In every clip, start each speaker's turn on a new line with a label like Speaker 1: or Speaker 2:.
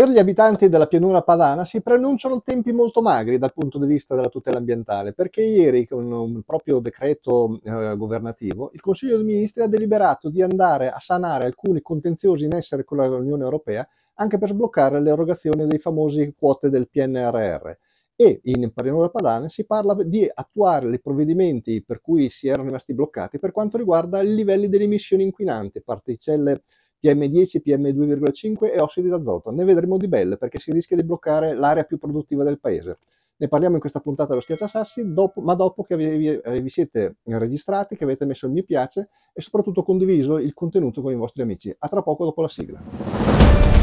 Speaker 1: Per gli abitanti della pianura padana si preannunciano tempi molto magri dal punto di vista della tutela ambientale, perché ieri con un proprio decreto eh, governativo il Consiglio dei Ministri ha deliberato di andare a sanare alcuni contenziosi in essere con l'Unione Europea anche per sbloccare l'erogazione dei famosi quote del PNRR. E in pianura padana si parla di attuare i provvedimenti per cui si erano rimasti bloccati per quanto riguarda i livelli delle emissioni inquinanti, particelle PM10, PM2,5 e ossidi d'azoto. Ne vedremo di belle perché si rischia di bloccare l'area più produttiva del paese. Ne parliamo in questa puntata dello Schiacciasassi, dopo, ma dopo che vi, eh, vi, siete registrati, che avete messo il mi piace e soprattutto condiviso il contenuto con i vostri amici. A tra poco dopo la sigla.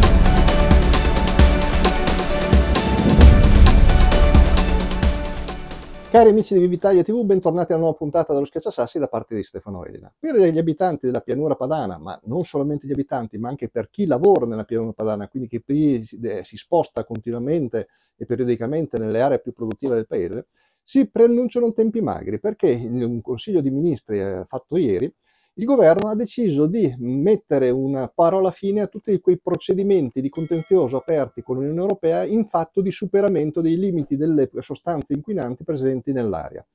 Speaker 1: Cari amici di Vivitalia TV, bentornati alla nuova puntata dello Schiacciassassi da parte di Stefano Elena. Per gli abitanti della pianura padana, ma non solamente gli abitanti, ma anche per chi lavora nella pianura padana, quindi chi eh, si sposta continuamente e periodicamente nelle aree più produttive del paese, si preannunciano tempi magri perché un Consiglio di Ministri eh, fatto ieri il governo ha deciso di mettere una parola fine a tutti quei procedimenti di contenzioso aperti con l'Unione Europea in fatto di superamento dei limiti delle sostanze inquinanti presenti nell'aria.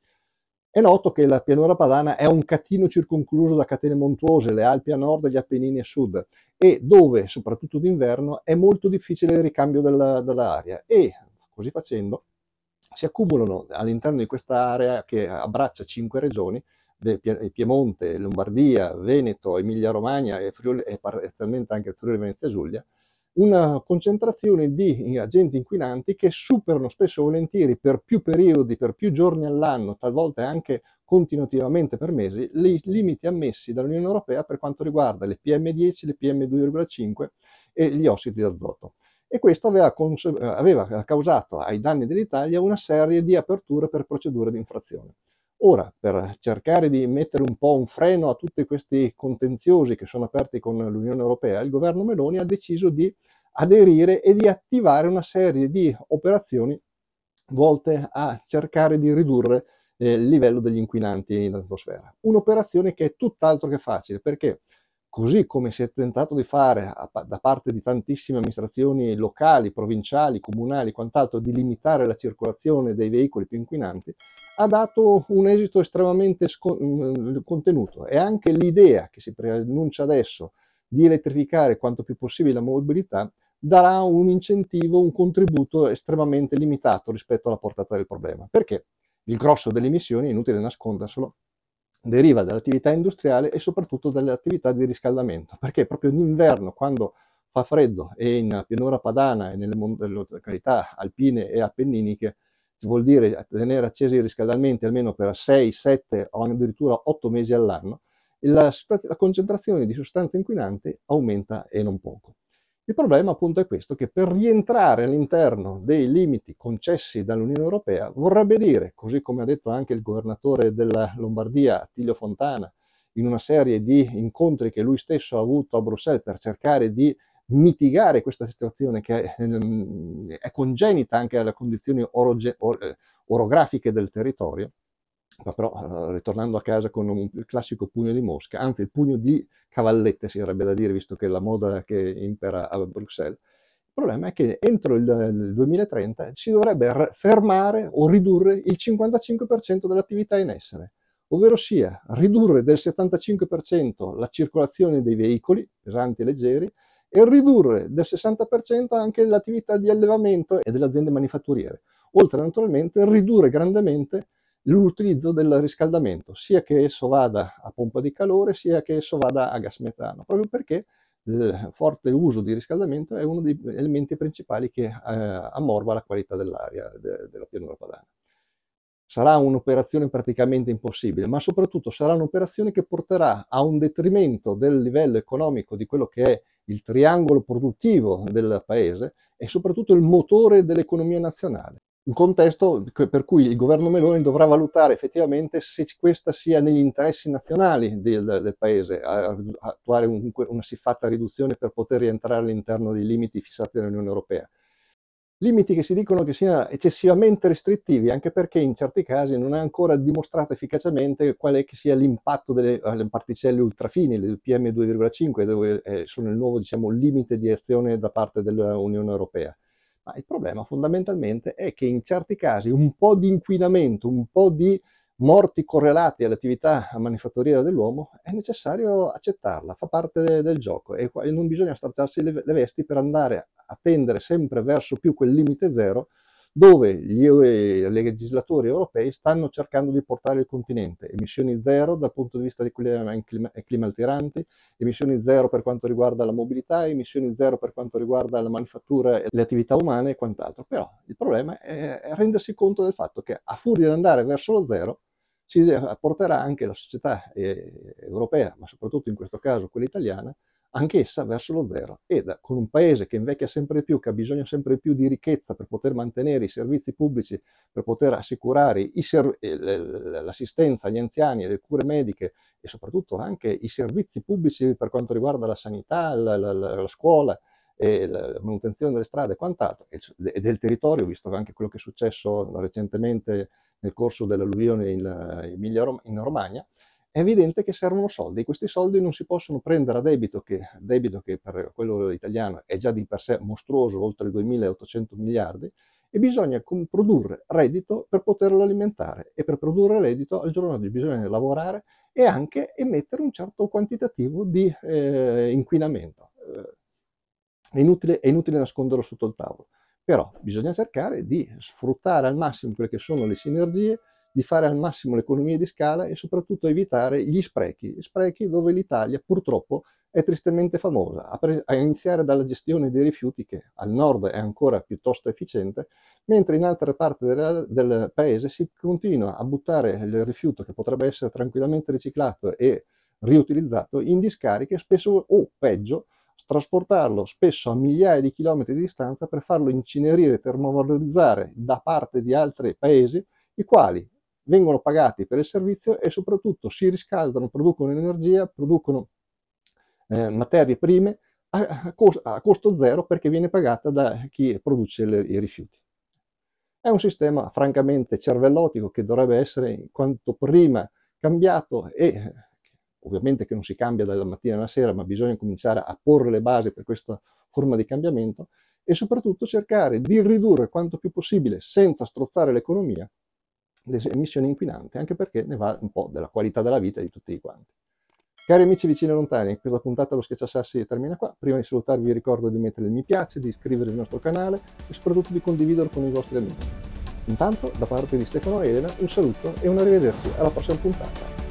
Speaker 1: È noto che la pianura padana è un catino circoncluso da catene montuose, le Alpi a nord e gli Appennini a sud, e dove, soprattutto d'inverno, è molto difficile il ricambio della, dell'aria e, così facendo, si accumulano all'interno di questa area che abbraccia cinque regioni, Piemonte, Lombardia, Veneto, Emilia-Romagna e, Friuli, e parzialmente anche il Friuli Venezia Giulia, una concentrazione di agenti inquinanti che superano spesso e volentieri per più periodi, per più giorni all'anno, talvolta anche continuativamente per mesi, i limiti ammessi dall'Unione Europea per quanto riguarda le PM10, le PM2,5 e gli ossidi d'azoto. E questo aveva, aveva causato ai danni dell'Italia una serie di aperture per procedure di infrazione. Ora, per cercare di mettere un po' un freno a tutti questi contenziosi che sono aperti con l'Unione Europea, il governo Meloni ha deciso di aderire e di attivare una serie di operazioni volte a cercare di ridurre eh, il livello degli inquinanti in atmosfera. Un'operazione che è tutt'altro che facile perché così come si è tentato di fare da parte di tantissime amministrazioni locali, provinciali, comunali, quant'altro, di limitare la circolazione dei veicoli più inquinanti, ha dato un esito estremamente mm, contenuto e anche l'idea che si preannuncia adesso di elettrificare quanto più possibile la mobilità darà un incentivo, un contributo estremamente limitato rispetto alla portata del problema. Perché il grosso delle emissioni, è inutile nasconderselo, deriva dall'attività industriale e soprattutto dalle attività di riscaldamento, perché proprio in inverno, quando fa freddo e in pianura padana e nelle località alpine e appenniniche, vuol dire tenere accesi i riscaldamenti almeno per 6, 7 o addirittura 8 mesi all'anno, la, la concentrazione di sostanze inquinanti aumenta e non poco. Il problema appunto è questo, che per rientrare all'interno dei limiti concessi dall'Unione Europea vorrebbe dire, così come ha detto anche il governatore della Lombardia, Attilio Fontana, in una serie di incontri che lui stesso ha avuto a Bruxelles per cercare di mitigare questa situazione che è, ehm, è congenita anche alle condizioni orografiche del territorio, ma però, eh, ritornando a casa con un classico pugno di mosca, anzi il pugno di cavallette si verrebbe da dire, visto che è la moda che impera a Bruxelles, il problema è che entro il 2030 si dovrebbe fermare o ridurre il 55% dell'attività in essere, ovvero sia ridurre del 75% la circolazione dei veicoli pesanti e leggeri e ridurre del 60% anche l'attività di allevamento e delle aziende manifatturiere, oltre naturalmente a ridurre grandemente l'utilizzo del riscaldamento, sia che esso vada a pompa di calore, sia che esso vada a gas metano, proprio perché il forte uso di riscaldamento è uno degli elementi principali che eh, ammorba la qualità dell'aria de, della pianura padana. Sarà un'operazione praticamente impossibile, ma soprattutto sarà un'operazione che porterà a un detrimento del livello economico di quello che è il triangolo produttivo del paese e soprattutto il motore dell'economia nazionale un contesto per cui il governo Meloni dovrà valutare effettivamente se questa sia negli interessi nazionali del, del paese attuare un, una siffatta riduzione per poter rientrare all'interno dei limiti fissati dall'Unione Europea. Limiti che si dicono che siano eccessivamente restrittivi, anche perché in certi casi non è ancora dimostrato efficacemente quale sia l'impatto delle, delle particelle ultrafini, le PM2,5, dove eh, sono il nuovo diciamo, limite di azione da parte dell'Unione Europea. Ma il problema fondamentalmente è che in certi casi un po' di inquinamento, un po' di morti correlati all'attività manifatturiera dell'uomo, è necessario accettarla, fa parte del gioco e non bisogna stracciarsi le, vesti per andare a tendere sempre verso più quel limite zero dove gli, i eh, legislatori europei stanno cercando di portare il continente emissioni zero dal punto di vista di clima, clima, eh, clima alteranti, emissioni zero per quanto riguarda la mobilità, emissioni zero per quanto riguarda la manifattura e le attività umane e quant'altro. Però il problema è rendersi conto del fatto che a furia di andare verso lo zero ci eh, porterà anche la società europea, ma soprattutto in questo caso quella italiana, anch'essa verso lo zero e con un paese che invecchia sempre più, che ha bisogno sempre più di ricchezza per poter mantenere i servizi pubblici, per poter assicurare eh, l'assistenza agli anziani, le cure mediche e soprattutto anche i servizi pubblici per quanto riguarda la sanità, la, la, la scuola, la manutenzione delle strade e quant'altro, e del territorio, visto anche quello che è successo recentemente nel corso dell'alluvione in, in Emilia-Romagna, è evidente che servono soldi. Questi soldi non si possono prendere a debito, che, debito che per quello italiano è già di per sé mostruoso, oltre 2.800 miliardi, e bisogna produrre reddito per poterlo alimentare. E per produrre reddito al giorno d'oggi bisogna lavorare e anche emettere un certo quantitativo di eh, inquinamento. Eh, è inutile, è inutile nasconderlo sotto il tavolo. Però bisogna cercare di sfruttare al massimo quelle che sono le sinergie di fare al massimo l'economia di scala e soprattutto evitare gli sprechi, sprechi dove l'Italia purtroppo è tristemente famosa, a, pre- a, iniziare dalla gestione dei rifiuti che al nord è ancora piuttosto efficiente, mentre in altre parti del, del paese si continua a buttare il rifiuto che potrebbe essere tranquillamente riciclato e riutilizzato in discariche spesso o peggio trasportarlo spesso a migliaia di chilometri di distanza per farlo incinerire e termovalorizzare da parte di altri paesi, i quali vengono pagati per il servizio e soprattutto si riscaldano, producono energia, producono eh, materie prime a, a, costo zero perché viene pagata da chi produce le, i rifiuti. È un sistema francamente cervellotico che dovrebbe essere quanto prima cambiato e ovviamente che non si cambia dalla mattina alla sera, ma bisogna cominciare a porre le basi per questa forma di cambiamento e soprattutto cercare di ridurre quanto più possibile senza strozzare l'economia l'emissione inquinante, anche perché ne va un po' della qualità della vita di tutti quanti. Cari amici vicini e lontani, questa puntata dello Schiacciassassi termina qua. Prima di salutarvi vi ricordo di mettere il mi piace, di iscrivervi al nostro canale e soprattutto di condividerlo con i vostri amici. Intanto, da parte di Stefano e Elena, un saluto e un arrivederci alla prossima puntata.